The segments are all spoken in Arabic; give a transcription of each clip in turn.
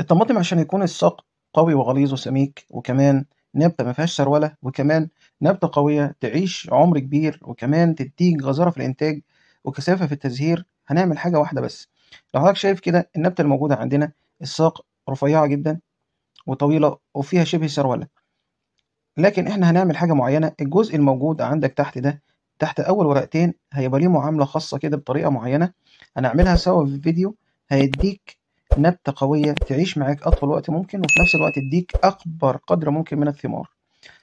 الطماطم عشان يكون الساق قوي وغليظ وسميك وكمان نبتة ما فيهاش سرولة وكمان نبتة قوية تعيش عمر كبير وكمان تديك غزارة في الإنتاج وكثافة في التزهير هنعمل حاجة واحدة بس لو حضرتك شايف كده النبتة الموجودة عندنا الساق رفيعة جدا وطويلة وفيها شبه سرولة لكن احنا هنعمل حاجة معينة الجزء الموجود عندك تحت ده تحت أول ورقتين هيبقى ليه معاملة خاصة كده بطريقة معينة هنعملها سوا في فيديو هيديك نبتة قوية تعيش معاك أطول وقت ممكن وفي نفس الوقت تديك أكبر قدر ممكن من الثمار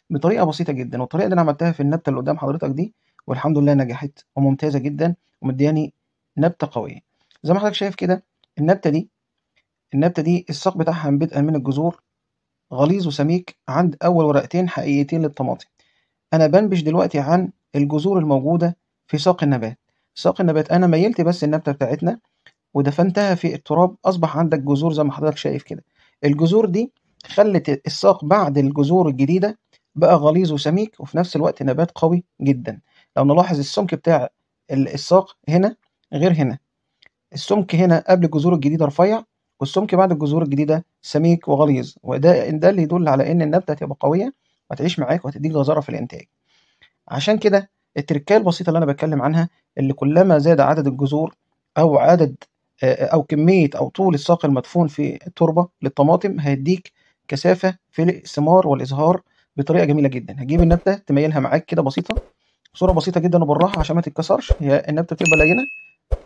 بطريقة بسيطة جدا والطريقة اللي أنا عملتها في النبتة اللي قدام حضرتك دي والحمد لله نجحت وممتازة جدا ومدياني نبتة قوية زي ما حضرتك شايف كده النبتة دي النبتة دي الساق بتاعها بدءا من الجذور غليظ وسميك عند أول ورقتين حقيقيتين للطماطم أنا بنبش دلوقتي عن الجذور الموجودة في ساق النبات ساق النبات أنا ميلت بس النبتة بتاعتنا ودفنتها في التراب أصبح عندك جذور زي ما حضرتك شايف كده الجذور دي خلت الساق بعد الجذور الجديدة بقى غليظ وسميك وفي نفس الوقت نبات قوي جدا لو نلاحظ السمك بتاع الساق هنا غير هنا السمك هنا قبل الجذور الجديدة رفيع والسمك بعد الجذور الجديدة سميك وغليظ وده ده اللي يدل على إن النبتة هتبقى قوية وهتعيش معاك وهتديك غزارة في الإنتاج عشان كده التركية البسيطة اللي أنا بتكلم عنها اللي كلما زاد عدد الجذور أو عدد او كميه او طول الساق المدفون في التربه للطماطم هيديك كثافه في الثمار والازهار بطريقه جميله جدا هتجيب النبته تميلها معاك كده بسيطه صوره بسيطه جدا وبالراحه عشان ما تتكسرش هي النبته بتبقى لينه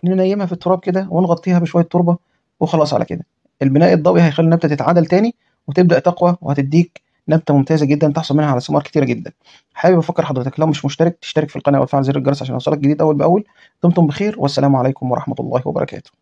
ننيمها في التراب كده ونغطيها بشويه تربه وخلاص على كده البناء الضوئي هيخلي النبته تتعادل تاني وتبدا تقوى وهتديك نبته ممتازه جدا تحصل منها على ثمار كتيره جدا حابب افكر حضرتك لو مش مشترك تشترك في القناه وتفعل زر الجرس عشان يوصلك جديد اول باول دمتم بخير والسلام عليكم ورحمه الله وبركاته